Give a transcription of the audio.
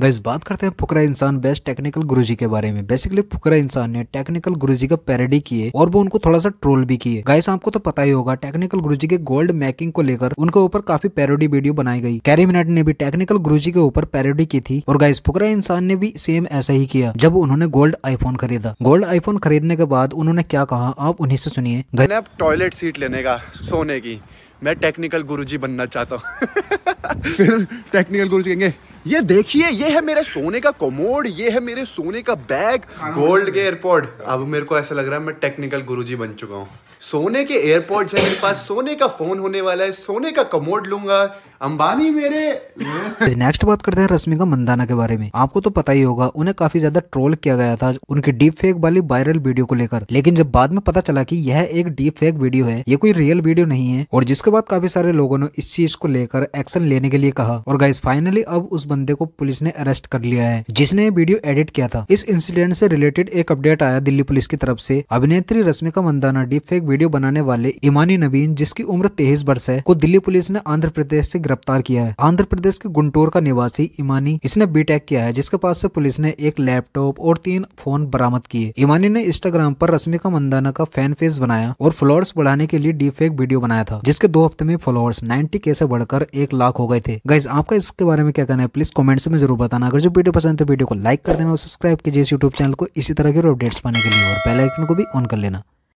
guys बात करते हैं फुकरा इंसान बेस्ट टेक्निकल गुरुजी के बारे में बेसिकली फुकरा इंसान ने टेक्निकल गुरुजी का पैरडी किए और वो उनको थोड़ा सा ट्रोल भी किए गाइस आपको तो पता ही होगा टेक्निकल गुरुजी के गोल्ड मेकिंग को लेकर उनके ऊपर काफी पैरोडी वीडियो बनाई गई कैरी मिनट ने भी टेक्निकल गुरु के ऊपर पैरोडी की थी और गाइस फुकरा इंसान ने भी सेम ऐसा ही किया जब उन्होंने गोल्ड आईफोन खरीदा गोल्ड आईफोन खरीदने के बाद उन्होंने क्या कहा आप उन्ही से सुनिए आप टॉयलेट सीट लेने का सोने की मैं टेक्निकल गुरुजी बनना चाहता हूँ फिर टेक्निकल गुरुजी कहेंगे ये देखिए ये है मेरे सोने का कोमोड ये है मेरे सोने का बैग गोल्ड के एयरपोर्ट अब मेरे को ऐसा लग रहा है मैं टेक्निकल गुरुजी बन चुका हूँ सोने के एयरपोर्ट है मेरे पास सोने का फोन होने वाला है सोने का कमोड लूंगा अंबानी मेरे नेक्स्ट बात करते हैं रश्मिका मंदाना के बारे में आपको तो पता ही होगा उन्हें काफी ज्यादा ट्रोल किया गया था उनकी डीप फेक वाली वायरल वीडियो को लेकर लेकिन जब बाद में पता चला कि यह एक डीप फेक वीडियो है ये कोई रियल वीडियो नहीं है और जिसके बाद काफी सारे लोगों ने इस चीज को लेकर एक्शन लेने के लिए कहा और गाइस फाइनली अब उस बंदे को पुलिस ने अरेस्ट कर लिया है जिसने वीडियो एडिट किया था इस इंसिडेंट से रिलेटेड एक अपडेट आया दिल्ली पुलिस की तरफ से अभिनेत्री Rashmika Mandanna deep fake video बनाने वाले इमानी नबीन जिसकी उम्र तेईस वर्ष है को दिल्ली पुलिस ने आंध्र प्रदेश से गिरफ्तार किया है आंध्र प्रदेश के गुंटोर का निवासी इमानी इसने बीटेक किया है जिसके पास से पुलिस ने एक लैपटॉप और तीन फोन बरामद किए इमानी ने इंस्टाग्राम पर रश्मिका मंदाना का फैन फेस बनाया और फॉलोअर्स बढ़ाने के लिए डीप फेक वीडियो बनाया था जिसके दो हफ्ते में फॉलोअर्स नाइन्टी के से बढ़कर एक लाख हो गए थे गाइज आपका इसके बारे में क्या कहना है प्लीज प्लीज़ कमेंट्स में ज़रूर बताना अगर जो वीडियो पसंद है तो वीडियो को लाइक कर देना और सब्सक्राइब कीजिए इस यूट्यूब चैनल को इसी तरह के अपडेट्स पाने के लिए और बेल आइकन को भी ऑन कर लेना